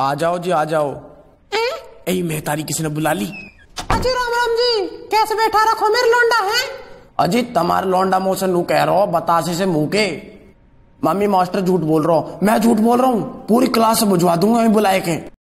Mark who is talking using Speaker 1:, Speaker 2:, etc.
Speaker 1: आ जाओ जी आ जाओ ए मेहतारी किसी ने बुला ली
Speaker 2: अजी राम राम जी कैसे बैठा रखो मेरे लौंडा है
Speaker 1: अजी तुम्हारा लौंडा मोशन नू कह रहा हो बतासे से मुंह के मम्मी मास्टर झूठ बोल रहा हूँ मैं झूठ बोल रहा हूँ
Speaker 3: पूरी क्लास बुझवा दूंगा बुलाए के